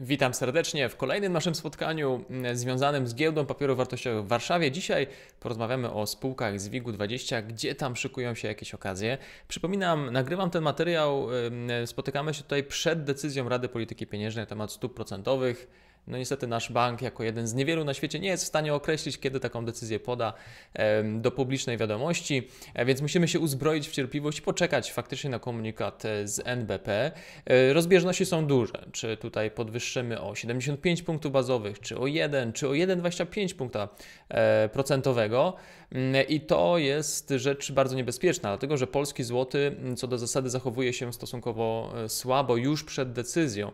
Witam serdecznie w kolejnym naszym spotkaniu mm, związanym z giełdą papierów wartościowych w Warszawie. Dzisiaj porozmawiamy o spółkach z WIG-20, gdzie tam szykują się jakieś okazje. Przypominam, nagrywam ten materiał, spotykamy się tutaj przed decyzją Rady Polityki Pieniężnej na temat stóp procentowych. No niestety nasz bank, jako jeden z niewielu na świecie, nie jest w stanie określić, kiedy taką decyzję poda do publicznej wiadomości, e, więc musimy się uzbroić w cierpliwość i poczekać faktycznie na komunikat e, z NBP. E, rozbieżności są duże. Czy tutaj podwyższymy o 75 punktów bazowych, czy o 1, czy o 1,25 punkta procentowego. Mm, I to jest rzecz bardzo niebezpieczna, dlatego że polski złoty co do zasady zachowuje się stosunkowo słabo już przed decyzją.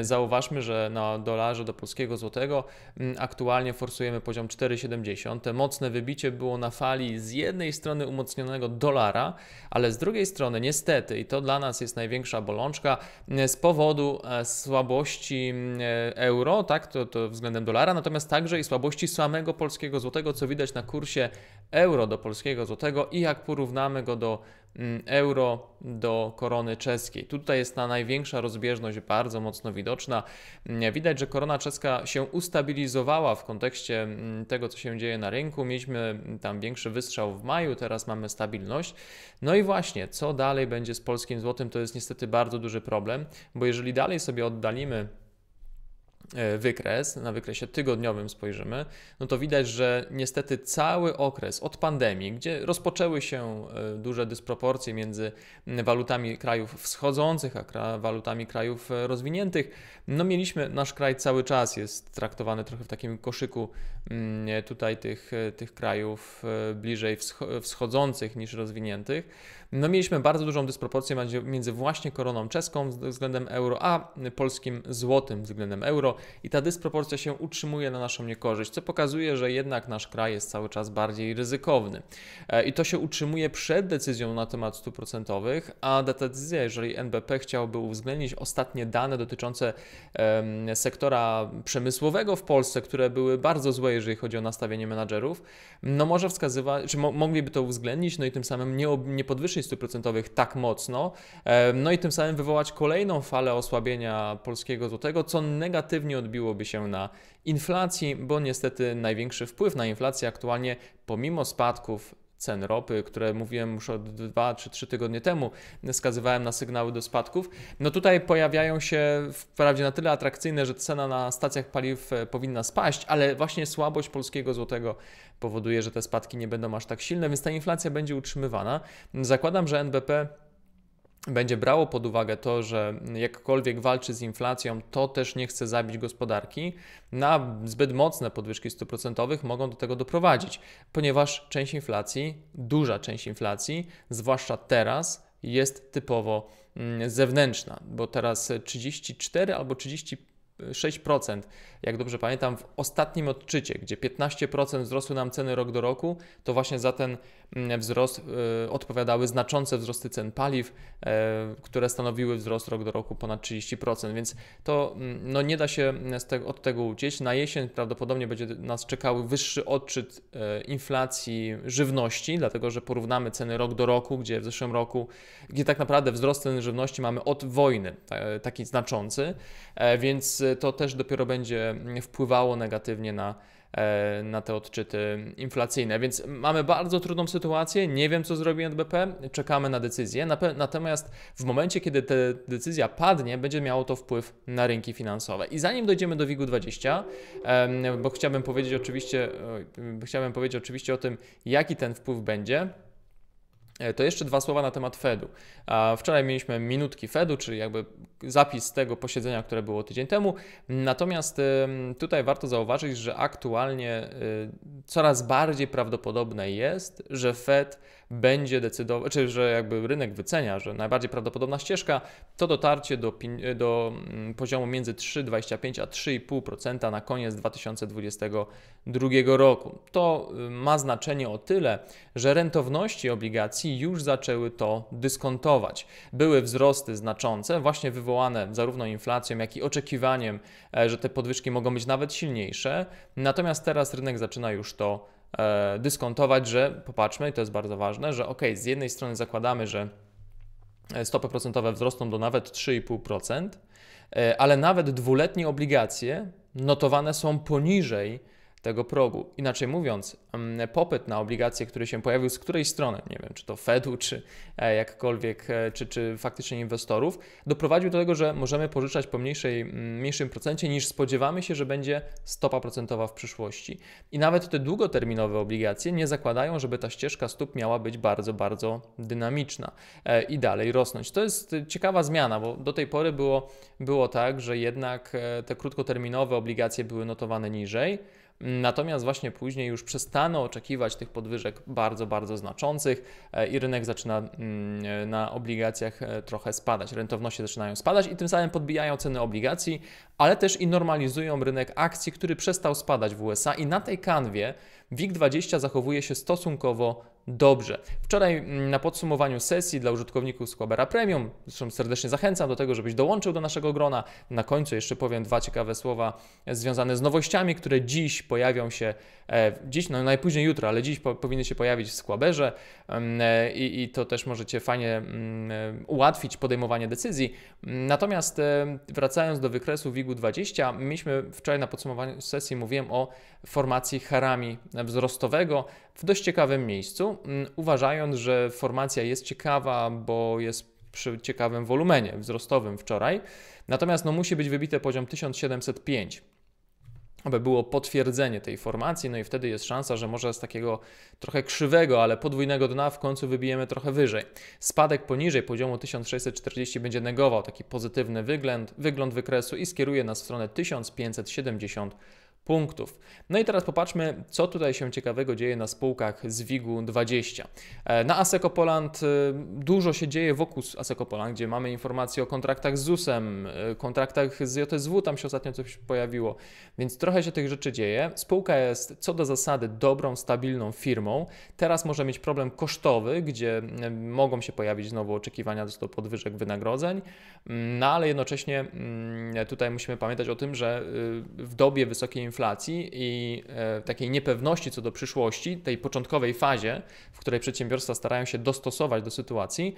Zauważmy, że na dolarze do polskiego złotego mm, aktualnie forsujemy poziom 4,70. Te mocne wybicie było na fali z jednej strony umocnionego dolara, ale z drugiej strony niestety, i to dla nas jest największa bolączka, mm, z powodu e, słabości mm, e, euro, tak, to, to względem dolara, natomiast także i słabości samego polskiego złotego, co widać na kursie euro do polskiego złotego i jak porównamy go do Mm, euro do korony czeskiej. Tutaj jest ta największa rozbieżność bardzo mocno widoczna. Mm, widać, że korona czeska się ustabilizowała w kontekście mm, tego, co się dzieje na rynku. Mieliśmy tam większy wystrzał w maju, teraz mamy stabilność. No i właśnie, co dalej będzie z polskim złotym, to jest niestety bardzo duży problem, bo jeżeli dalej sobie oddalimy E, wykres, na wykresie tygodniowym spojrzymy, no to widać, że niestety cały okres od pandemii, gdzie rozpoczęły się e, duże dysproporcje między walutami krajów wschodzących a walutami krajów e, rozwiniętych, no mieliśmy, nasz kraj cały czas jest traktowany trochę w takim koszyku tutaj tych, tych krajów bliżej wschodzących niż rozwiniętych no mieliśmy bardzo dużą dysproporcję między właśnie koroną czeską względem euro, a polskim złotym względem euro i ta dysproporcja się utrzymuje na naszą niekorzyść, co pokazuje, że jednak nasz kraj jest cały czas bardziej ryzykowny. E, I to się utrzymuje przed decyzją na temat stóp procentowych, a decyzja, jeżeli NBP chciałby uwzględnić ostatnie dane dotyczące um, sektora przemysłowego w Polsce, które były bardzo złe, jeżeli chodzi o nastawienie menadżerów, no może wskazywać, czy mo mogliby to uwzględnić, no i tym samym nie, nie podwyższyć funduszy stuprocentowych tak mocno, e, no i tym samym wywołać kolejną falę osłabienia polskiego złotego, co negatywnie odbiłoby się na inflacji, bo niestety największy wpływ na inflację aktualnie, pomimo spadków cen ropy, które mówiłem już od 2 czy 3 tygodnie temu, skazywałem na sygnały do spadków. No tutaj pojawiają się wprawdzie na tyle atrakcyjne, że cena na stacjach paliw e, powinna spaść, ale właśnie słabość polskiego złotego powoduje, że te spadki nie będą aż tak silne, więc ta inflacja będzie utrzymywana. Zakładam, że NBP będzie brało pod uwagę to, że jakkolwiek walczy z inflacją, to też nie chce zabić gospodarki, na no zbyt mocne podwyżki stuprocentowych mogą do tego doprowadzić, ponieważ część inflacji, duża część inflacji, zwłaszcza teraz, jest typowo mm, zewnętrzna, bo teraz 34 albo 35 6%, jak dobrze pamiętam, w ostatnim odczycie, gdzie 15% wzrosły nam ceny rok do roku, to właśnie za ten mm, wzrost y, odpowiadały znaczące wzrosty cen paliw, y, które stanowiły wzrost rok do roku ponad 30%, więc to mm, no, nie da się od tego uciec. Na jesień prawdopodobnie będzie nas czekały wyższy odczyt y, inflacji żywności, dlatego że porównamy ceny rok do roku, gdzie w zeszłym roku, gdzie tak naprawdę wzrost cen żywności mamy od wojny, taki znaczący, e, więc to też dopiero będzie mm, wpływało negatywnie na, e, na te odczyty inflacyjne. Więc mamy bardzo trudną sytuację, nie wiem co zrobi NBP, czekamy na decyzję. Natomiast w momencie, kiedy ta decyzja padnie, będzie miało to wpływ na rynki finansowe. I zanim dojdziemy do WIG-20, bo chciałbym powiedzieć oczywiście, chciałbym powiedzieć oczywiście o tym, jaki ten wpływ będzie. E, to jeszcze dwa słowa na temat Fedu. Wczoraj mieliśmy minutki Fedu, czyli jakby zapis tego posiedzenia, które było tydzień temu. Natomiast tutaj warto zauważyć, że aktualnie y, coraz bardziej prawdopodobne jest, że Fed będzie decydował, czy że jakby rynek wycenia, że najbardziej prawdopodobna ścieżka to dotarcie do, do mm, poziomu między 3,25 a 3,5% na koniec 2022 roku. To y, ma znaczenie o tyle, że rentowności obligacji już zaczęły to dyskontować. Były wzrosty znaczące, właśnie wywołane zarówno inflacją, jak i oczekiwaniem, e, że te podwyżki mogą być nawet silniejsze. Natomiast teraz rynek zaczyna już to E, dyskontować, że popatrzmy, i to jest bardzo ważne, że ok, z jednej strony zakładamy, że e, stopy procentowe wzrosną do nawet 3,5%, e, ale nawet dwuletnie obligacje notowane są poniżej tego progu. Inaczej mówiąc, mm, popyt na obligacje, który się pojawił z której strony, nie wiem, czy to Fedu, czy e, jakkolwiek, e, czy, czy faktycznie inwestorów, doprowadził do tego, że możemy pożyczać po mniejszej, mniejszym procencie niż spodziewamy się, że będzie stopa procentowa w przyszłości. I nawet te długoterminowe obligacje nie zakładają, żeby ta ścieżka stóp miała być bardzo, bardzo dynamiczna e, i dalej rosnąć. To jest ciekawa zmiana, bo do tej pory było, było tak, że jednak te krótkoterminowe obligacje były notowane niżej, Natomiast właśnie później już przestano oczekiwać tych podwyżek bardzo, bardzo znaczących e, i rynek zaczyna mm, e, na obligacjach e, trochę spadać. Rentowności zaczynają spadać i tym samym podbijają ceny obligacji, ale też i normalizują rynek akcji, który przestał spadać w USA i na tej kanwie WIG20 zachowuje się stosunkowo dobrze. Wczoraj mm, na podsumowaniu sesji dla użytkowników Squabera Premium, zresztą serdecznie zachęcam do tego, żebyś dołączył do naszego grona. Na końcu jeszcze powiem dwa ciekawe słowa związane z nowościami, które dziś pojawią się E, dziś, no najpóźniej jutro, ale dziś po, powinny się pojawić w skłaberze e, i, i to też możecie fajnie mm, e, ułatwić podejmowanie decyzji. Natomiast wracając do wykresu WIG-20, mieliśmy wczoraj na podsumowaniu sesji mówiłem o formacji harami wzrostowego w dość ciekawym miejscu, uważając, że formacja jest ciekawa, bo jest przy ciekawym wolumenie wzrostowym wczoraj. Natomiast no, musi być wybity poziom 1705 aby było potwierdzenie tej formacji, no i wtedy jest szansa, że może z takiego trochę krzywego, ale podwójnego dna w końcu wybijemy trochę wyżej. Spadek poniżej poziomu 1640 będzie negował taki pozytywny wygląd, wygląd wykresu i skieruje nas w stronę 1570 punktów. No i teraz popatrzmy, co tutaj się ciekawego dzieje na spółkach z 20 e, Na Asseco Poland e, dużo się dzieje wokół Asseco Poland, gdzie mamy informacje o kontraktach z ZUS-em, e, kontraktach z JSW, tam się ostatnio coś pojawiło, więc trochę się tych rzeczy dzieje. Spółka jest co do zasady dobrą, stabilną firmą. Teraz może mieć problem kosztowy, gdzie mogą się pojawić znowu oczekiwania do podwyżek wynagrodzeń, mm, no ale jednocześnie mm, tutaj musimy pamiętać o tym, że y, w dobie wysokiej inflacji inflacji i e, takiej niepewności co do przyszłości, tej początkowej fazie, w której przedsiębiorstwa starają się dostosować do sytuacji,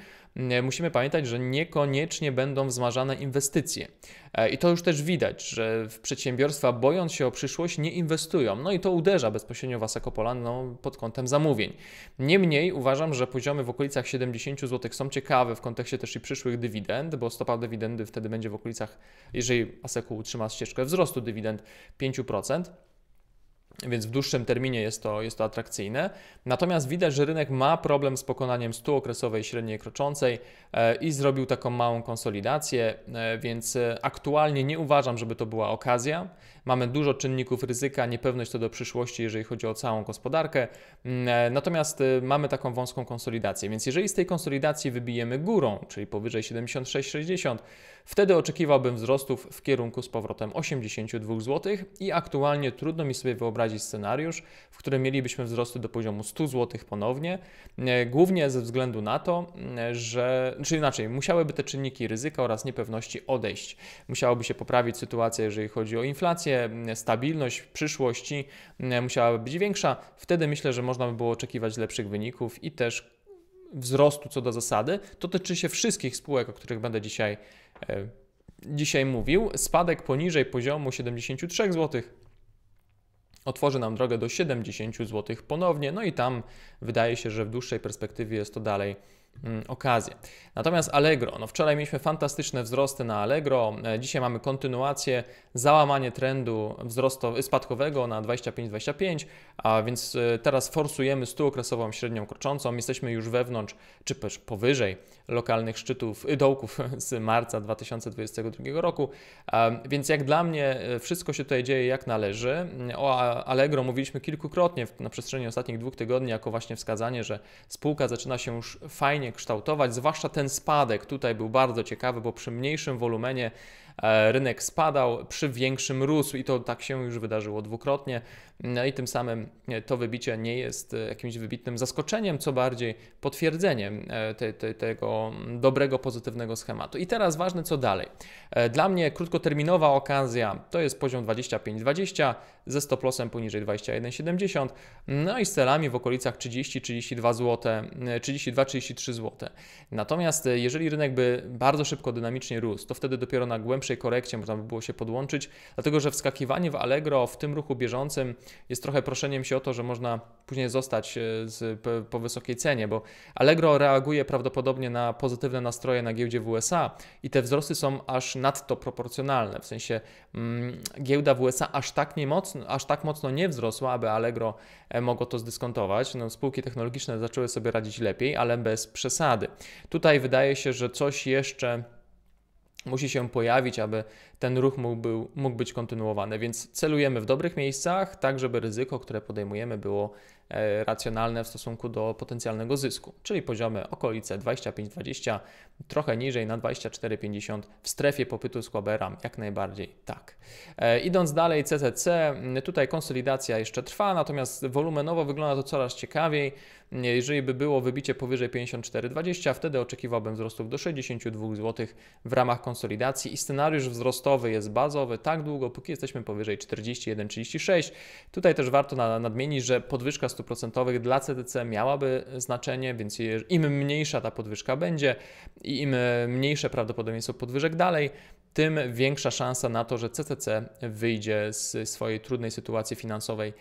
musimy pamiętać, że niekoniecznie będą wzmażane inwestycje. E, I to już też widać, że w przedsiębiorstwa bojąc się o przyszłość nie inwestują. No i to uderza bezpośrednio w Asakopolan no, pod kątem zamówień. Niemniej uważam, że poziomy w okolicach 70 zł są ciekawe w kontekście też i przyszłych dywidend, bo stopa dywidendy wtedy będzie w okolicach, jeżeli Aseku utrzyma ścieżkę wzrostu dywidend 5% więc w dłuższym terminie jest to, jest to atrakcyjne. Natomiast widać, że rynek ma problem z pokonaniem stu okresowej średniej kroczącej e, i zrobił taką małą konsolidację, e, więc e, aktualnie nie uważam, żeby to była okazja. Mamy dużo czynników ryzyka, niepewność co do przyszłości, jeżeli chodzi o całą gospodarkę. Mm, natomiast mamy taką wąską konsolidację, więc jeżeli z tej konsolidacji wybijemy górą, czyli powyżej 76,60, Wtedy oczekiwałbym wzrostów w kierunku z powrotem 82 zł i aktualnie trudno mi sobie wyobrazić scenariusz, w którym mielibyśmy wzrosty do poziomu 100 zł ponownie, e, głównie ze względu na to, e, że, czy znaczy inaczej, musiałyby te czynniki ryzyka oraz niepewności odejść. Musiałoby się poprawić sytuacja, jeżeli chodzi o inflację, e, stabilność przyszłości musiałaby być większa. Wtedy myślę, że można by było oczekiwać lepszych wyników i też wzrostu co do zasady. To tyczy się wszystkich spółek, o których będę dzisiaj E, dzisiaj mówił, spadek poniżej poziomu 73 zł otworzy nam drogę do 70 zł ponownie, no i tam wydaje się, że w dłuższej perspektywie jest to dalej Mm, okazję. Natomiast Allegro, no wczoraj mieliśmy fantastyczne wzrosty na Allegro, e, dzisiaj mamy kontynuację, załamanie trendu wzrostu spadkowego na 25-25, a więc e, teraz forsujemy stuokresową średnią kroczącą, jesteśmy już wewnątrz czy też powyżej lokalnych szczytów, y, dołków z marca 2022 roku, więc jak dla mnie e, wszystko się tutaj dzieje jak należy. O Allegro mówiliśmy kilkukrotnie na przestrzeni ostatnich dwóch tygodni jako właśnie wskazanie, że spółka zaczyna się już fajnie fajnie kształtować, zwłaszcza ten spadek tutaj był bardzo ciekawy, bo przy mniejszym wolumenie E, rynek spadał, przy większym rósł i to tak się już wydarzyło dwukrotnie. Mm, no i tym samym e, to wybicie nie jest e, jakimś wybitnym zaskoczeniem, co bardziej potwierdzeniem te, te, tego dobrego, pozytywnego schematu. I teraz ważne, co dalej. Dla mnie krótkoterminowa okazja to jest poziom 25,20 ze stop lossem poniżej 21,70, no i z celami w okolicach 30-32 zł, 32-33 zł. Natomiast jeżeli rynek by bardzo szybko, dynamicznie rósł, to wtedy dopiero na głębszym lepszej korekcie można by było się podłączyć, dlatego że wskakiwanie w Allegro w tym ruchu bieżącym jest trochę proszeniem się o to, że można później zostać e, z, po wysokiej cenie, bo Allegro reaguje prawdopodobnie na pozytywne nastroje na giełdzie w USA i te wzrosty są aż nadto proporcjonalne, w sensie mm, giełda w USA aż tak, nie mocno, aż tak mocno nie wzrosła, aby Allegro e, mogło to zdyskontować. No, spółki technologiczne zaczęły sobie radzić lepiej, ale bez przesady. Tutaj wydaje się, że coś jeszcze musi się pojawić, aby ten ruch mógł, był, mógł być kontynuowany. Więc celujemy w dobrych miejscach, tak żeby ryzyko, które podejmujemy, było e, racjonalne w stosunku do potencjalnego zysku, czyli poziomy okolice 25-20, trochę niżej na 24-50 w strefie popytu z Quaberem, jak najbardziej tak. E, idąc dalej, CCC, tutaj konsolidacja jeszcze trwa, natomiast wolumenowo wygląda to coraz ciekawiej. Jeżeli by było wybicie powyżej 54-20, wtedy oczekiwałbym wzrostów do 62 zł w ramach konsolidacji i scenariusz wzrostowy jest bazowy tak długo, póki jesteśmy powyżej 41,36. Tutaj też warto nadmienić, że podwyżka stóp procentowych dla CTC miałaby znaczenie, więc im mniejsza ta podwyżka będzie i im mniejsze prawdopodobieństwo podwyżek dalej, tym większa szansa na to, że CTC wyjdzie z swojej trudnej sytuacji finansowej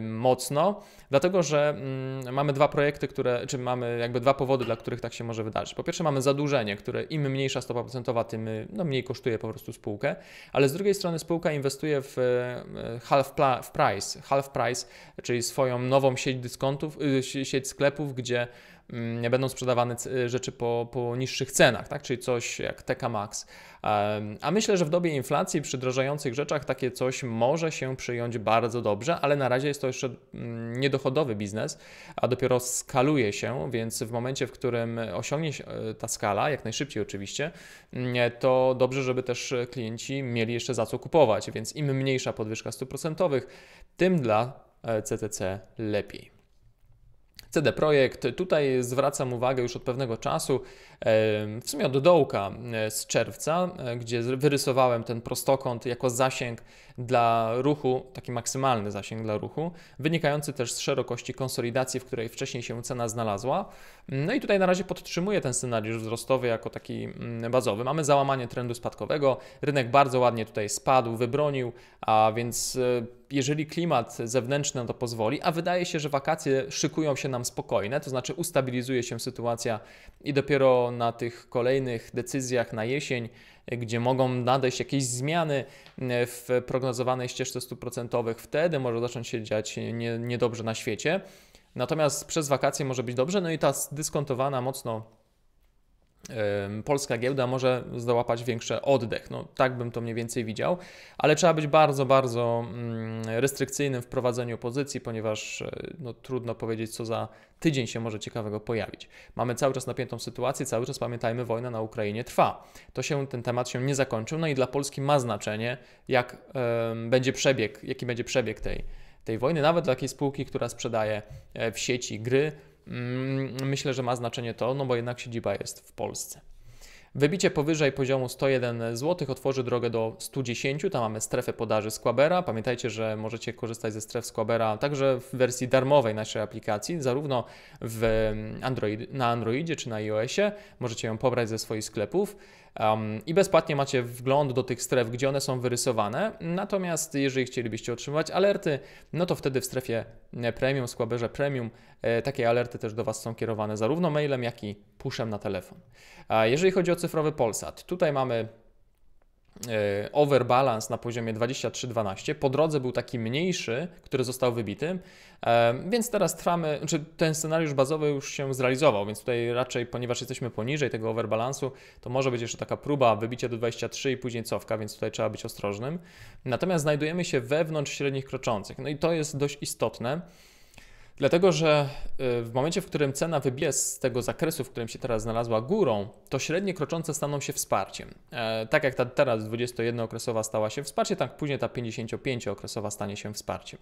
mocno, dlatego że mm, mamy dwa projekty, które, czy mamy jakby dwa powody, dla których tak się może wydarzyć. Po pierwsze mamy zadłużenie, które im mniejsza stopa procentowa, tym y, no, mniej kosztuje po prostu spółkę, ale z drugiej strony spółka inwestuje w y, half w price, half price, czyli swoją nową sieć dyskontów, y, sieć sklepów, gdzie Mm, będą sprzedawane y, rzeczy po, po niższych cenach, tak? czyli coś jak TK Max. A myślę, że w dobie inflacji przy drożających rzeczach takie coś może się przyjąć bardzo dobrze, ale na razie jest to jeszcze mm, niedochodowy biznes, a dopiero skaluje się, więc w momencie, w którym osiągnie się y, ta skala, jak najszybciej oczywiście, mm, to dobrze, żeby też klienci mieli jeszcze za co kupować, więc im mniejsza podwyżka stóp procentowych, tym dla CTC e, lepiej. CD Projekt tutaj zwracam uwagę już od pewnego czasu w sumie od dołka e, z czerwca, e, gdzie wyrysowałem ten prostokąt jako zasięg dla ruchu, taki maksymalny zasięg dla ruchu, wynikający też z szerokości konsolidacji, w której wcześniej się cena znalazła. No i tutaj na razie podtrzymuję ten scenariusz wzrostowy jako taki mm, bazowy. Mamy załamanie trendu spadkowego, rynek bardzo ładnie tutaj spadł, wybronił, a więc e, jeżeli klimat zewnętrzny to pozwoli, a wydaje się, że wakacje szykują się nam spokojne, to znaczy ustabilizuje się sytuacja i dopiero na tych kolejnych decyzjach na jesień, gdzie mogą nadejść jakieś zmiany mm, w prognozowanej ścieżce stóp procentowych, wtedy może zacząć się dziać nie, niedobrze na świecie. Natomiast przez wakacje może być dobrze, no i ta dyskontowana mocno polska giełda może zdołapać większy oddech. No, tak bym to mniej więcej widział, ale trzeba być bardzo, bardzo mm, restrykcyjnym w prowadzeniu pozycji, ponieważ e, no, trudno powiedzieć, co za tydzień się może ciekawego pojawić. Mamy cały czas napiętą sytuację, cały czas pamiętajmy, wojna na Ukrainie trwa. To się, ten temat się nie zakończył, no i dla Polski ma znaczenie, jak będzie przebieg, jaki będzie przebieg tej, tej wojny, nawet dla takiej spółki, która sprzedaje e, w sieci gry, Mm, myślę, że ma znaczenie to, no bo jednak siedziba jest w Polsce. Wybicie powyżej poziomu 101 zł otworzy drogę do 110. Tam mamy strefę podaży Squabera. Pamiętajcie, że możecie korzystać ze stref Squabera także w wersji darmowej naszej aplikacji, zarówno w mm, Android, na Androidzie czy na iOSie. Możecie ją pobrać ze swoich sklepów. Um, I bezpłatnie macie wgląd do tych stref, gdzie one są wyrysowane. Natomiast jeżeli chcielibyście otrzymywać alerty, no to wtedy w strefie E, premium, skłaberze premium. E, takie alerty też do Was są kierowane zarówno mailem, jak i pushem na telefon. A jeżeli chodzi o cyfrowy Polsat, tutaj mamy E, overbalance na poziomie 23-12. Po drodze był taki mniejszy, który został wybity, e, więc teraz trwamy, czy znaczy ten scenariusz bazowy już się zrealizował, więc tutaj raczej, ponieważ jesteśmy poniżej tego overbalansu, to może być jeszcze taka próba wybicia do 23 i później cofka, więc tutaj trzeba być ostrożnym. Natomiast znajdujemy się wewnątrz średnich kroczących, no i to jest dość istotne. Dlatego, że y, w momencie, w którym cena wybije z tego zakresu, w którym się teraz znalazła górą, to średnie kroczące staną się wsparciem. E, tak jak ta teraz 21-okresowa stała się wsparciem, tak później ta 55-okresowa stanie się wsparciem.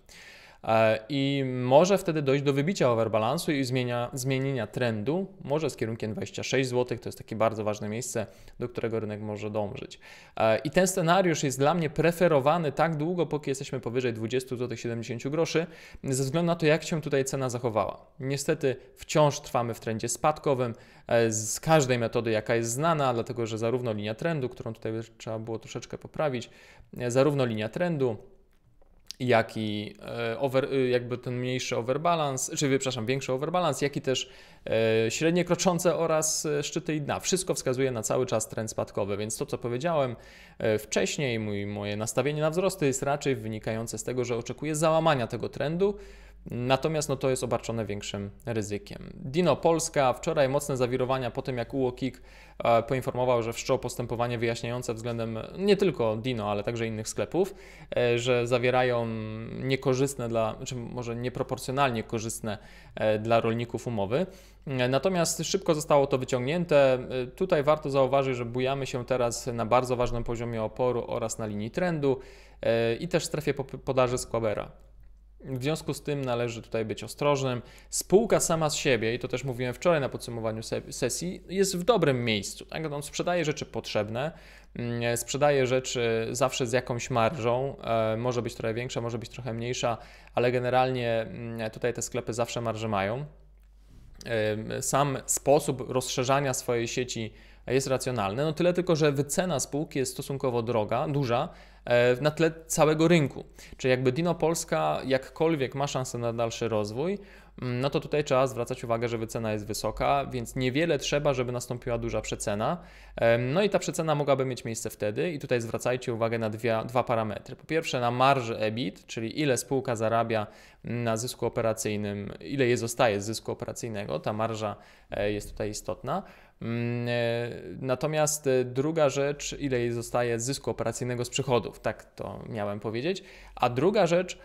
E, i może wtedy dojść do wybicia overbalansu i zmienia, zmienienia trendu, może z kierunkiem 26 zł, to jest takie bardzo ważne miejsce, do którego rynek może dążyć. E, I ten scenariusz jest dla mnie preferowany tak długo, póki jesteśmy powyżej 20 zł 70 groszy, ze względu na to, jak się tutaj cena zachowała. Niestety wciąż trwamy w trendzie spadkowym e, z każdej metody, jaka jest znana, dlatego że zarówno linia trendu, którą tutaj trzeba było troszeczkę poprawić, zarówno linia trendu, jak i e, over, y, jakby ten mniejszy overbalance, czy przepraszam, większy overbalance, jak i też e, średnie kroczące oraz e, szczyty i dna. Wszystko wskazuje na cały czas trend spadkowy, więc to, co powiedziałem wcześniej, mój, moje nastawienie na wzrosty jest raczej wynikające z tego, że oczekuję załamania tego trendu, Natomiast no, to jest obarczone większym ryzykiem. Dino Polska wczoraj mocne zawirowania po tym, jak UOKiK e, poinformował, że wszczął postępowanie wyjaśniające względem nie tylko Dino, ale także innych sklepów, e, że zawierają niekorzystne dla, czy znaczy może nieproporcjonalnie korzystne e, dla rolników umowy. Natomiast szybko zostało to wyciągnięte. Tutaj warto zauważyć, że bujamy się teraz na bardzo ważnym poziomie oporu oraz na linii trendu i też w strefie podaży Squabera. W związku z tym należy tutaj być ostrożnym. Spółka sama z siebie, i to też mówiłem wczoraj na podsumowaniu sesji, jest w dobrym miejscu. Tak? No, on sprzedaje rzeczy potrzebne, mm, sprzedaje rzeczy zawsze z jakąś marżą. E, może być trochę większa, może być trochę mniejsza, ale generalnie mm, tutaj te sklepy zawsze marże mają. Sam sposób rozszerzania swojej sieci jest racjonalny. No tyle tylko, że wycena spółki jest stosunkowo droga, duża, E, na tle całego rynku. Czy jakby Dino Polska jakkolwiek ma szansę na dalszy rozwój, mm, no to tutaj trzeba zwracać uwagę, że wycena jest wysoka, więc niewiele trzeba, żeby nastąpiła duża przecena. E, no i ta przecena mogłaby mieć miejsce wtedy i tutaj zwracajcie uwagę na dwie, dwa parametry. Po pierwsze na marżę EBIT, czyli ile spółka zarabia na zysku operacyjnym, ile jej zostaje z zysku operacyjnego, ta marża e, jest tutaj istotna. Mm, e, natomiast e, druga rzecz, ile jej zostaje zysku operacyjnego z przychodów, tak to miałem powiedzieć. A druga rzecz,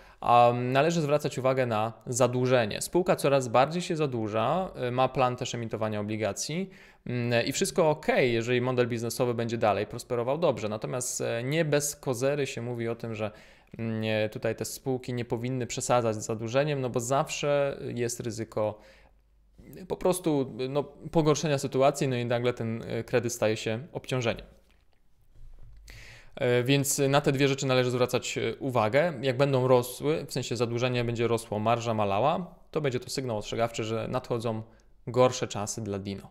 należy zwracać uwagę na zadłużenie. Spółka coraz bardziej się zadłuża, e, ma plan też emitowania obligacji mm, i wszystko ok, jeżeli model biznesowy będzie dalej prosperował dobrze. Natomiast nie bez kozery się mówi o tym, że mm, tutaj te spółki nie powinny przesadzać z zadłużeniem, no bo zawsze jest ryzyko po prostu no, pogorszenia sytuacji, no i nagle ten e, kredyt staje się obciążeniem. E, więc na te dwie rzeczy należy zwracać e, uwagę. Jak będą rosły, w sensie zadłużenie będzie rosło, marża malała, to będzie to sygnał ostrzegawczy, że nadchodzą gorsze czasy dla Dino.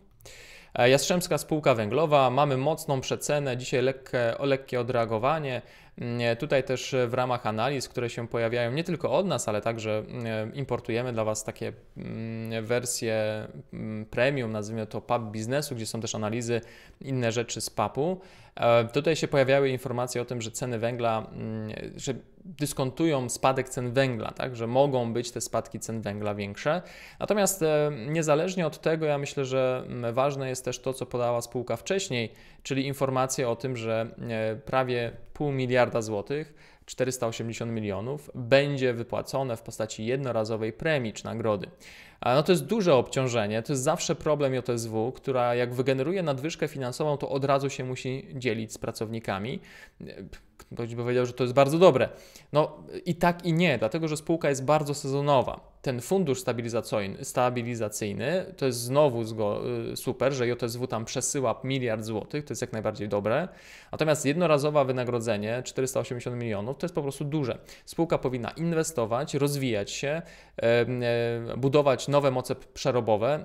Jastrzębska spółka węglowa, mamy mocną przecenę, dzisiaj lekkie, lekkie odreagowanie, E, tutaj też e, w ramach analiz, które się pojawiają nie tylko od nas, ale także e, importujemy dla Was takie mm, wersje mm, premium, nazwijmy to pub biznesu, gdzie są też analizy, inne rzeczy z pubu. Tutaj się pojawiały informacje o tym, że ceny węgla, mm, że dyskontują spadek cen węgla, tak, że mogą być te spadki cen węgla większe. Natomiast niezależnie od tego, ja myślę, że ważne jest też to, co podała spółka wcześniej, czyli informacje o tym, że prawie pół miliarda złotych, 480 milionów, będzie wypłacone w postaci jednorazowej premii czy nagrody. No to jest duże obciążenie, to jest zawsze problem JSW, która jak wygeneruje nadwyżkę finansową, to od razu się musi dzielić z pracownikami. Ktoś by powiedział, że to jest bardzo dobre. No i tak i nie, dlatego że spółka jest bardzo sezonowa. Ten fundusz stabilizacyjny to jest znowu y, super, że JSW tam przesyła miliard złotych, to jest jak najbardziej dobre. Natomiast jednorazowe wynagrodzenie 480 milionów to jest po prostu duże. Spółka powinna inwestować, rozwijać się, e, budować nowe moce przerobowe,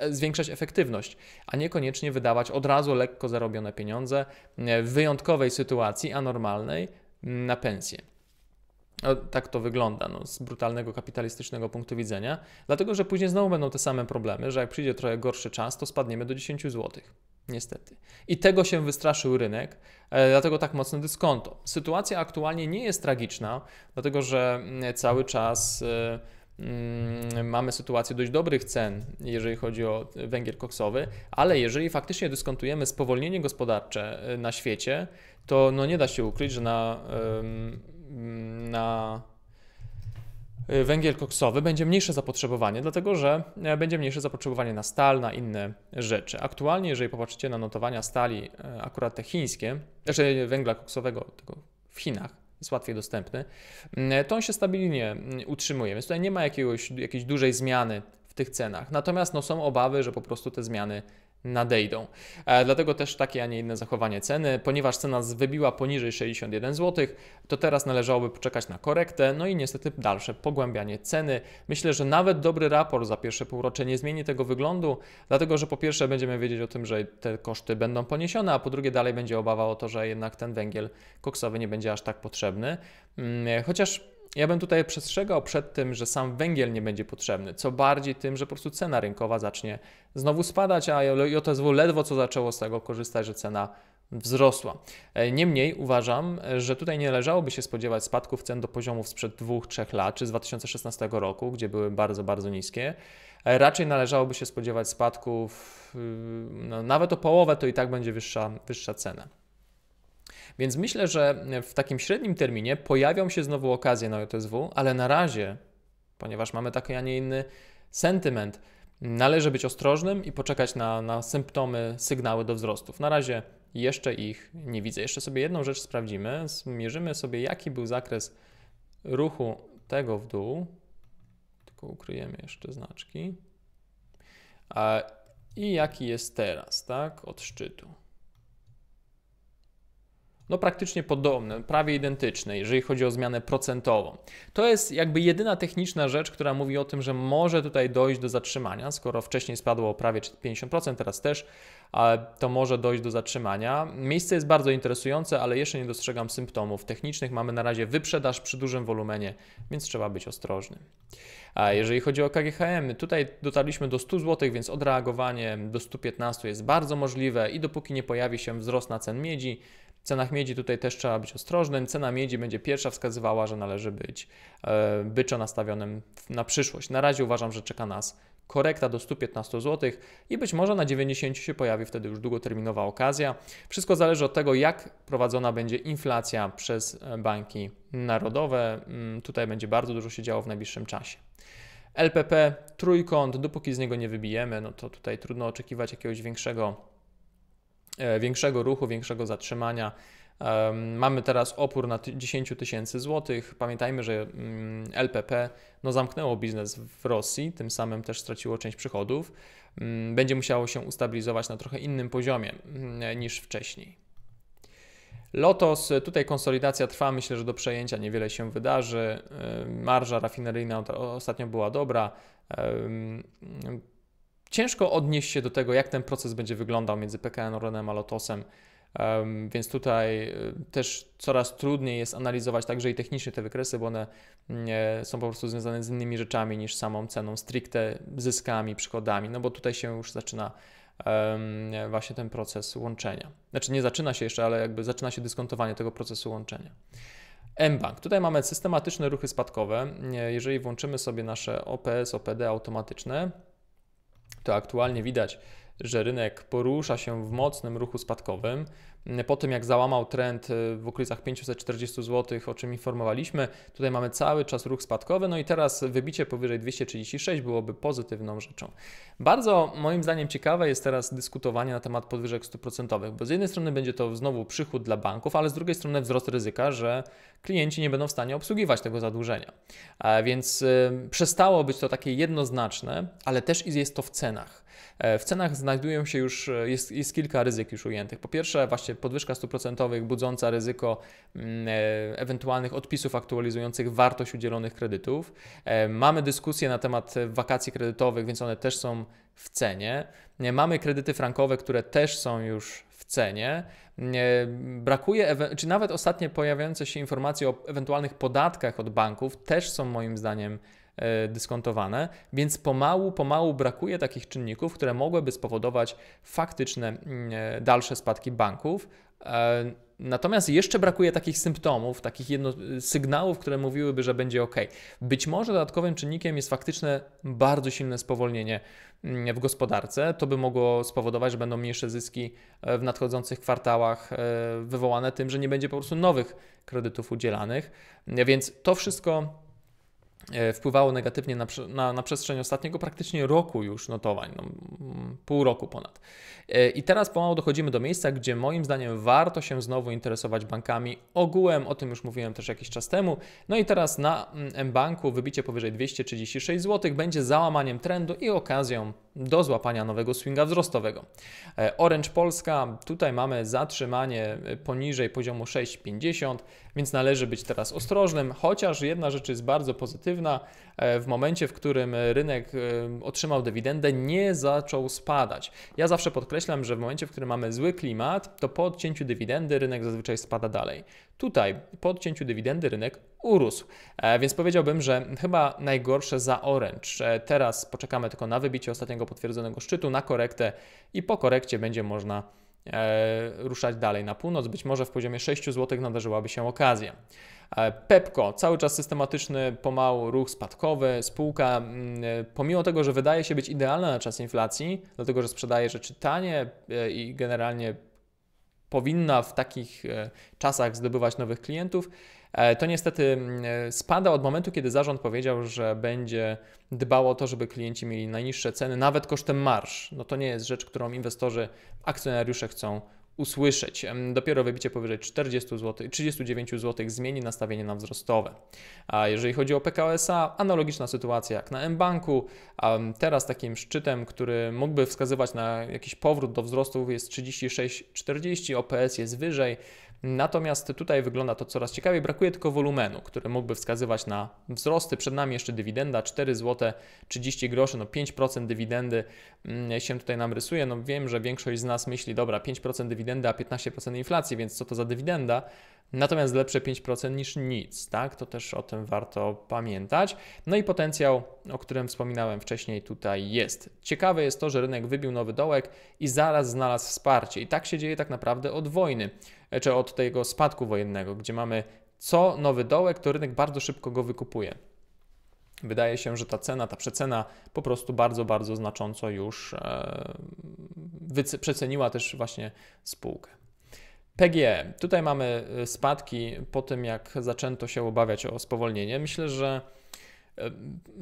e, e, zwiększać efektywność, a niekoniecznie wydawać od razu lekko zarobione pieniądze e, w wyjątkowej sytuacji, anormalnej, na pensję. No, tak to wygląda no, z brutalnego kapitalistycznego punktu widzenia, dlatego że później znowu będą te same problemy, że jak przyjdzie trochę gorszy czas, to spadniemy do 10 zł. Niestety. I tego się wystraszył rynek, dlatego tak mocne dyskonto. Sytuacja aktualnie nie jest tragiczna, dlatego że mm, cały czas Mm, mamy sytuację dość dobrych cen, jeżeli chodzi o węgiel koksowy, ale jeżeli faktycznie dyskontujemy spowolnienie gospodarcze y, na świecie, to no nie da się ukryć, że na, mm, na y, węgiel koksowy będzie mniejsze zapotrzebowanie, dlatego że y, będzie mniejsze zapotrzebowanie na stal, na inne rzeczy. Aktualnie, jeżeli popatrzycie na notowania stali, akurat te chińskie, znaczy węgla koksowego tego w Chinach, jest łatwiej dostępny, mm, e, to on się stabilnie mm, utrzymuje, więc tutaj nie ma jakiegoś, jakiejś dużej zmiany w tych cenach. Natomiast no, są obawy, że po prostu te zmiany nadejdą. E, dlatego też takie, a nie inne zachowanie ceny. Ponieważ cena wybiła poniżej 61 zł, to teraz należałoby poczekać na korektę, no i niestety dalsze pogłębianie ceny. Myślę, że nawet dobry raport za pierwsze półrocze nie zmieni tego wyglądu, dlatego że po pierwsze będziemy wiedzieć o tym, że te koszty będą poniesione, a po drugie dalej będzie obawa o to, że jednak ten węgiel koksowy nie będzie aż tak potrzebny. Mm, chociaż ja bym tutaj przestrzegał przed tym, że sam węgiel nie będzie potrzebny, co bardziej tym, że po prostu cena rynkowa zacznie znowu spadać, a JSW ledwo co zaczęło z tego korzystać, że cena wzrosła. E, niemniej uważam, że tutaj nie należałoby się spodziewać spadków cen do poziomów sprzed 2-3 lat, czy z 2016 roku, gdzie były bardzo, bardzo niskie. E, raczej należałoby się spodziewać spadków y, no, nawet o połowę, to i tak będzie wyższa, wyższa cena. Więc myślę, że w takim średnim terminie pojawią się znowu okazje na JSW, ale na razie, ponieważ mamy taki, a nie inny sentyment, należy być ostrożnym i poczekać na, na symptomy, sygnały do wzrostów. Na razie jeszcze ich nie widzę. Jeszcze sobie jedną rzecz sprawdzimy. Zmierzymy sobie, jaki był zakres ruchu tego w dół. Tylko ukryjemy jeszcze znaczki. I jaki jest teraz, tak? Od szczytu no praktycznie podobne, prawie identyczne, jeżeli chodzi o zmianę procentową. To jest jakby jedyna techniczna rzecz, która mówi o tym, że może tutaj dojść do zatrzymania, skoro wcześniej spadło o prawie 50%, teraz też, ale to może dojść do zatrzymania. Miejsce jest bardzo interesujące, ale jeszcze nie dostrzegam symptomów technicznych. Mamy na razie wyprzedaż przy dużym wolumenie, więc trzeba być ostrożnym. A jeżeli chodzi o KGHM, tutaj dotarliśmy do 100 zł, więc odreagowanie do 115 jest bardzo możliwe i dopóki nie pojawi się wzrost na cen miedzi, cenach miedzi tutaj też trzeba być ostrożnym. Cena miedzi będzie pierwsza wskazywała, że należy być e, byczo nastawionym na przyszłość. Na razie uważam, że czeka nas korekta do 115 zł i być może na 90 się pojawi wtedy już długoterminowa okazja. Wszystko zależy od tego, jak prowadzona będzie inflacja przez e, banki narodowe. Mm, tutaj będzie bardzo dużo się działo w najbliższym czasie. LPP, trójkąt, dopóki z niego nie wybijemy, no to tutaj trudno oczekiwać jakiegoś większego E, większego ruchu, większego zatrzymania. Mamy teraz opór na 10 tysięcy złotych. Pamiętajmy, że mm, LPP no, zamknęło biznes w Rosji, tym samym też straciło część przychodów. Mm, będzie musiało się ustabilizować na trochę innym poziomie mm, niż wcześniej. Lotos, tutaj konsolidacja trwa, myślę, że do przejęcia niewiele się wydarzy. Marża rafineryjna ostatnio była dobra ciężko odnieść się do tego, jak ten proces będzie wyglądał między PKN Orlenem a Lotosem. Um, więc tutaj e, też coraz trudniej jest analizować także i technicznie te wykresy, bo one mm, nie, są po prostu związane z innymi rzeczami niż samą ceną, stricte zyskami, przychodami, no bo tutaj się już zaczyna um, właśnie ten proces łączenia. Znaczy nie zaczyna się jeszcze, ale jakby zaczyna się dyskontowanie tego procesu łączenia. M bank. Tutaj mamy systematyczne ruchy spadkowe. Jeżeli włączymy sobie nasze OPS, OPD automatyczne, to aktualnie widać, że rynek porusza się w mocnym ruchu spadkowym, Mm, po tym jak załamał trend y, w okolicach 540 zł, o czym informowaliśmy, tutaj mamy cały czas ruch spadkowy, no i teraz wybicie powyżej 236 byłoby pozytywną rzeczą. Bardzo moim zdaniem ciekawe jest teraz dyskutowanie na temat podwyżek stuprocentowych, bo z jednej strony będzie to znowu przychód dla banków, ale z drugiej strony wzrost ryzyka, że klienci nie będą w stanie obsługiwać tego zadłużenia. A więc y, przestało być to takie jednoznaczne, ale też jest to w cenach. E, w cenach znajdują się już, e, jest, jest kilka ryzyk już ujętych. Po pierwsze, właśnie podwyżka stóp procentowych budząca ryzyko mm, e, ewentualnych odpisów aktualizujących wartość udzielonych kredytów. E, mamy dyskusję na temat wakacji kredytowych, więc one też są w cenie. E, mamy kredyty frankowe, które też są już w cenie. Brakuje, czy nawet ostatnio pojawiające się informacje o ewentualnych podatkach od banków też są moim zdaniem E, dyskontowane, więc pomału, pomału brakuje takich czynników, które mogłyby spowodować faktyczne mm, e, dalsze spadki banków. E, natomiast jeszcze brakuje takich symptomów, takich jedno, sygnałów, które mówiłyby, że będzie ok. Być może dodatkowym czynnikiem jest faktyczne bardzo silne spowolnienie mm, w gospodarce. To by mogło spowodować, że będą mniejsze zyski w nadchodzących kwartałach, wywołane tym, że nie będzie po prostu nowych kredytów udzielanych. Więc to wszystko E, wpływało negatywnie na, na, na przestrzeni ostatniego praktycznie roku już notowań, no, mm, pół roku ponad. E, I teraz pomału dochodzimy do miejsca, gdzie moim zdaniem warto się znowu interesować bankami. Ogółem, o tym już mówiłem też jakiś czas temu. No i teraz na mm, mBanku wybicie powyżej 236 zł będzie załamaniem trendu i okazją do złapania nowego swinga wzrostowego. E, Orange Polska, tutaj mamy zatrzymanie poniżej poziomu 6,50 więc należy być teraz ostrożnym, chociaż jedna rzecz jest bardzo pozytywna. E, w momencie, w którym e, rynek e, otrzymał dywidendę, nie zaczął spadać. Ja zawsze podkreślam, że w momencie, w którym mamy zły klimat, to po odcięciu dywidendy rynek zazwyczaj spada dalej. Tutaj po odcięciu dywidendy rynek urósł, więc powiedziałbym, że chyba najgorsze za Orange. Teraz poczekamy tylko na wybicie ostatniego potwierdzonego szczytu, na korektę i po korekcie będzie można E, ruszać dalej na północ. Być może w poziomie 6 zł nadarzyłaby się okazja. E, Pepco, cały czas systematyczny, pomału ruch spadkowy, spółka, mm, pomimo tego, że wydaje się być idealna na czas inflacji, dlatego że sprzedaje rzeczy tanie e, i generalnie powinna w takich czasach zdobywać nowych klientów, E, to niestety mm, e, spada od momentu, kiedy zarząd powiedział, że będzie dbał o to, żeby klienci mieli najniższe ceny, nawet kosztem marsz. No to nie jest rzecz, którą inwestorzy, akcjonariusze chcą usłyszeć. Dopiero wybicie powyżej 40 zł, 39 zł zmieni nastawienie na wzrostowe. A jeżeli chodzi o PKSA, analogiczna sytuacja jak na M-Banku. Teraz takim szczytem, który mógłby wskazywać na jakiś powrót do wzrostów jest 36,40, OPS jest wyżej. Natomiast tutaj wygląda to coraz ciekawiej. Brakuje tylko wolumenu, który mógłby wskazywać na wzrosty. Przed nami jeszcze dywidenda 4 zł 30 groszy, no 5% dywidendy mm, się tutaj nam rysuje. No wiem, że większość z nas myśli, dobra, 5% dywidendy, a 15% inflacji, więc co to za dywidenda? natomiast lepsze 5% niż nic, tak? To też o tym warto pamiętać. No i potencjał, o którym wspominałem wcześniej, tutaj jest. Ciekawe jest to, że rynek wybił nowy dołek i zaraz znalazł wsparcie. I tak się dzieje tak naprawdę od wojny, e, czy od tego spadku wojennego, gdzie mamy co nowy dołek, to rynek bardzo szybko go wykupuje. Wydaje się, że ta cena, ta przecena po prostu bardzo, bardzo znacząco już e, przeceniła też właśnie spółkę. PGE. Tutaj mamy y, spadki po tym, jak zaczęto się obawiać o spowolnienie. Myślę, że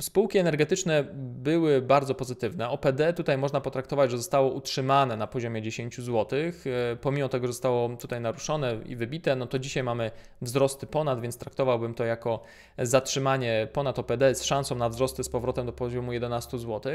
Spółki energetyczne były bardzo pozytywne. OPD tutaj można potraktować, że zostało utrzymane na poziomie 10 zł. E, pomimo tego, że zostało tutaj naruszone i wybite, no to dzisiaj mamy wzrosty ponad, więc traktowałbym to jako zatrzymanie ponad OPD z szansą na wzrosty z powrotem do poziomu 11 zł.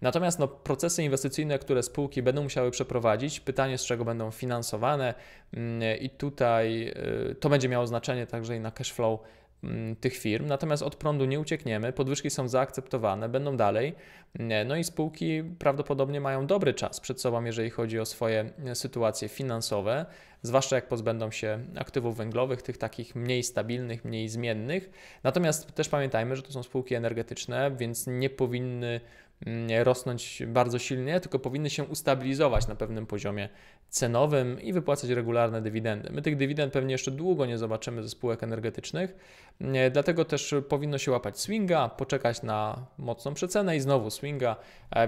Natomiast no, procesy inwestycyjne, które spółki będą musiały przeprowadzić, pytanie z czego będą finansowane mm, i tutaj e, to będzie miało znaczenie także i na cash flow Mm, tych firm, natomiast od prądu nie uciekniemy, podwyżki są zaakceptowane, będą dalej, mm, no i spółki prawdopodobnie mają dobry czas przed sobą, jeżeli chodzi o swoje e, sytuacje finansowe, zwłaszcza jak pozbędą się aktywów węglowych, tych takich mniej stabilnych, mniej zmiennych. Natomiast też pamiętajmy, że to są spółki energetyczne, więc nie powinny Mm, rosnąć bardzo silnie, tylko powinny się ustabilizować na pewnym poziomie cenowym i wypłacać regularne dywidendy. My tych dywidend pewnie jeszcze długo nie zobaczymy ze spółek energetycznych, mm, dlatego też powinno się łapać swinga, poczekać na mocną przecenę i znowu swinga.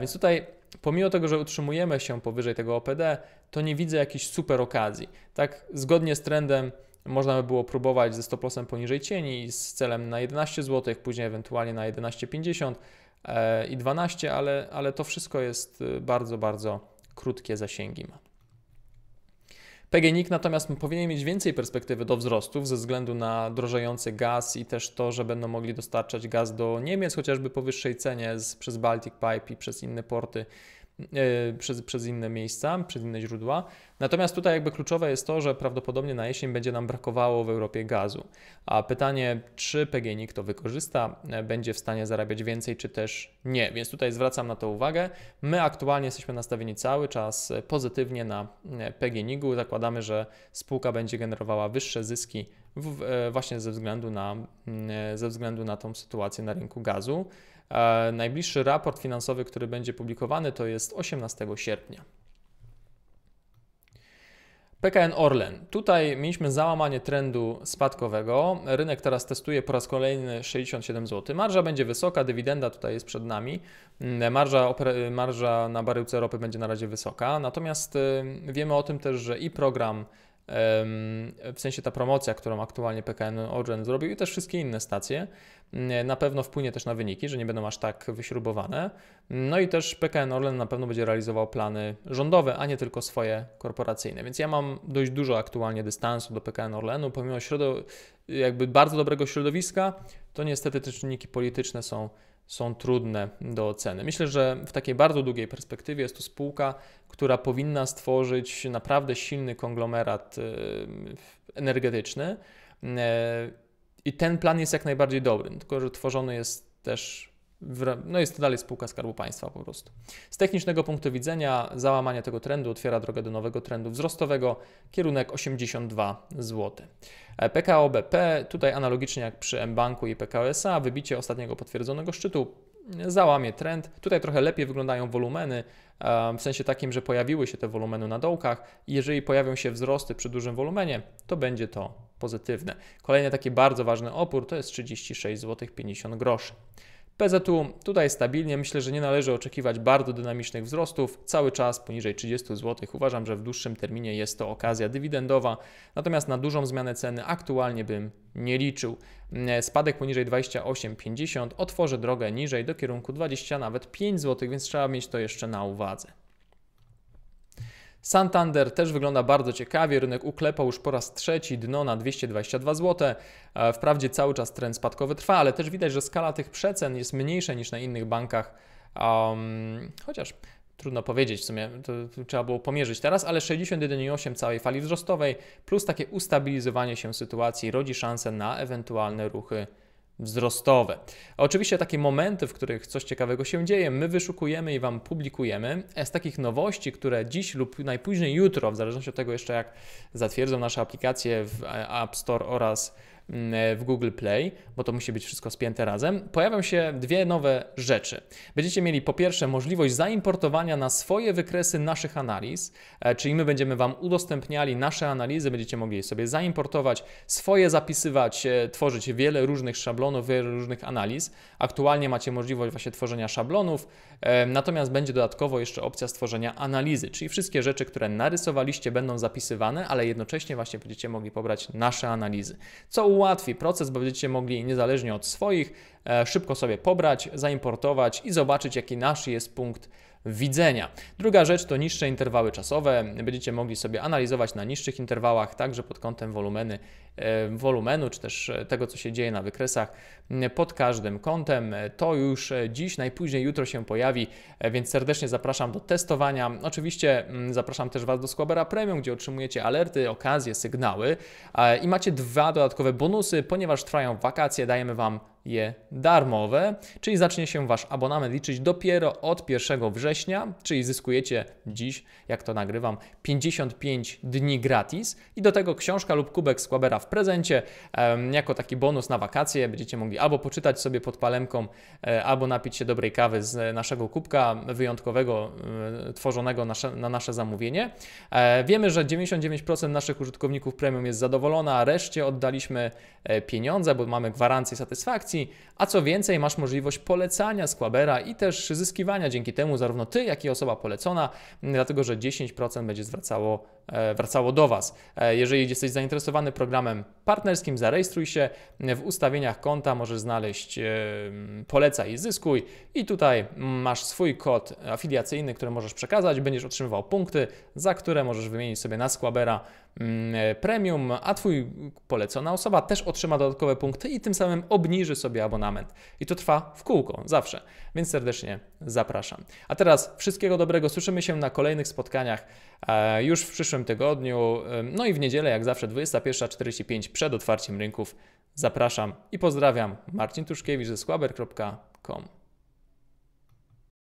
Więc tutaj pomimo tego, że utrzymujemy się powyżej tego OPD, to nie widzę jakichś super okazji. Tak zgodnie z trendem można by było próbować ze stop poniżej cieni z celem na 11 zł, później ewentualnie na 11,50 E, i 12, ale, ale to wszystko jest y, bardzo, bardzo krótkie zasięgi ma. PGNiG natomiast powinien mieć więcej perspektywy do wzrostów ze względu na droższy gaz i też to, że będą mogli dostarczać gaz do Niemiec chociażby po wyższej cenie z, przez Baltic Pipe i przez inne porty Y, przez, przez inne miejsca, przez inne źródła. Natomiast tutaj jakby kluczowe jest to, że prawdopodobnie na jesień będzie nam brakowało w Europie gazu. A pytanie, czy PGNiG to wykorzysta, e, będzie w stanie zarabiać więcej, czy też nie. Więc tutaj zwracam na to uwagę. My aktualnie jesteśmy nastawieni cały czas e, pozytywnie na e, PGNiG-u. Zakładamy, że spółka będzie generowała wyższe zyski w, właśnie ze względu, na, mm, ze względu na tą sytuację na rynku gazu. Najbliższy raport finansowy, który będzie publikowany, to jest 18 sierpnia. PKN Orlen. Tutaj mieliśmy załamanie trendu spadkowego. Rynek teraz testuje po raz kolejny 67 zł. Marża będzie wysoka, dywidenda tutaj jest przed nami. Mm, marża, marża na baryłce ropy będzie na razie wysoka. Natomiast y, wiemy o tym też, że i program w sensie ta promocja, którą aktualnie PKN Orlen zrobił i też wszystkie inne stacje, mm, na pewno wpłynie też na wyniki, że nie będą aż tak wyśrubowane. No i też PKN Orlen na pewno będzie realizował plany rządowe, a nie tylko swoje korporacyjne. Więc ja mam dość dużo aktualnie dystansu do PKN Orlenu, pomimo środo, jakby bardzo dobrego środowiska, to niestety te czynniki polityczne są są trudne do oceny. Myślę, że w takiej bardzo długiej perspektywie jest to spółka, która powinna stworzyć naprawdę silny konglomerat y, energetyczny. Y, I ten plan jest jak najbardziej dobry, tylko że tworzony jest też no jest to dalej spółka Skarbu Państwa po prostu. Z technicznego punktu widzenia załamanie tego trendu otwiera drogę do nowego trendu wzrostowego, kierunek 82 zł. PKO BP, tutaj analogicznie jak przy mBanku i PKO SA, wybicie ostatniego potwierdzonego szczytu mm, załamie trend. Tutaj trochę lepiej wyglądają wolumeny, e, w sensie takim, że pojawiły się te wolumeny na dołkach i jeżeli pojawią się wzrosty przy dużym wolumenie, to będzie to pozytywne. Kolejny taki bardzo ważny opór to jest 36 zł 50 groszy. PZU tutaj stabilnie, myślę, że nie należy oczekiwać bardzo dynamicznych wzrostów, cały czas poniżej 30 zł. Uważam, że w dłuższym terminie jest to okazja dywidendowa, natomiast na dużą zmianę ceny aktualnie bym nie liczył. E, spadek poniżej 28,50 otworzy drogę niżej do kierunku 20, nawet 5 zł, więc trzeba mieć to jeszcze na uwadze. Santander też wygląda bardzo ciekawie. Rynek uklepał już po raz trzeci dno na 222 zł. E, wprawdzie cały czas trend spadkowy trwa, ale też widać, że skala tych przecen jest mniejsza niż na innych bankach. Um, chociaż trudno powiedzieć, w sumie to trzeba było pomierzyć teraz, ale 61,8 całej fali wzrostowej plus takie ustabilizowanie się sytuacji rodzi szansę na ewentualne ruchy wzrostowe. Oczywiście takie momenty, w których coś ciekawego się dzieje, my wyszukujemy i Wam publikujemy. E, z takich nowości, które dziś lub najpóźniej jutro, w zależności od tego jeszcze jak zatwierdzą nasze aplikacje w e, App Store oraz Mm, e, w Google Play, bo to musi być wszystko spięte razem, pojawią się dwie nowe rzeczy. Będziecie mieli po pierwsze możliwość zaimportowania na swoje wykresy naszych analiz, e, czyli my będziemy Wam udostępniali nasze analizy, będziecie mogli sobie zaimportować, swoje zapisywać, e, tworzyć wiele różnych szablonów, wiele różnych analiz. Aktualnie macie możliwość właśnie tworzenia szablonów, natomiast będzie dodatkowo jeszcze opcja stworzenia analizy, czyli wszystkie rzeczy, które narysowaliście będą zapisywane, ale jednocześnie właśnie będziecie mogli pobrać nasze analizy, co ułatwi ułatwi proces, bo będziecie mogli niezależnie od swoich e, szybko sobie pobrać, zaimportować i zobaczyć, jaki nasz jest punkt widzenia. Druga rzecz to niższe interwały czasowe. Będziecie mogli sobie analizować na niższych interwałach, także pod kątem wolumeny E, wolumenu, czy też e, tego, co się dzieje na wykresach pod każdym kątem. E, to już dziś, najpóźniej jutro się pojawi, więc serdecznie zapraszam do testowania. Oczywiście zapraszam też Was do Squabera Premium, gdzie otrzymujecie alerty, okazje, sygnały i macie dwa dodatkowe bonusy, ponieważ trwają wakacje, dajemy Wam je darmowe, czyli zacznie się Wasz abonament liczyć dopiero od 1 września, czyli zyskujecie dziś, jak to nagrywam, 55 dni gratis i do tego książka lub kubek Squabera w prezencie. Jako taki bonus na wakacje będziecie mogli albo poczytać sobie pod palemką, e, albo napić się dobrej kawy z naszego kubka wyjątkowego, e, tworzonego na nasze zamówienie. E, wiemy, że 99% naszych użytkowników premium jest zadowolona, reszcie oddaliśmy pieniądze, bo mamy gwarancję satysfakcji, a co więcej, masz możliwość polecania Squabera i też zyskiwania dzięki temu zarówno ty, jak i osoba polecona, dlatego że 10% będzie zwracało E, wracało do Was. E, jeżeli jesteś zainteresowany programem partnerskim, zarejestruj się. W ustawieniach konta możesz znaleźć e, polecaj i zyskuj i tutaj masz swój kod afiliacyjny, który możesz przekazać. Będziesz otrzymywał punkty, za które możesz wymienić sobie na Squabera mm, premium, a Twój polecona osoba też otrzyma dodatkowe punkty i tym samym obniży sobie abonament. I to trwa w kółko, zawsze. Więc serdecznie zapraszam. A teraz wszystkiego dobrego. Słyszymy się na kolejnych spotkaniach już w przyszłym przyszłym tygodniu. No i w niedzielę, jak zawsze, 21.45 przed otwarciem rynków. Zapraszam i pozdrawiam. Marcin Tuszkiewicz ze squaber.com.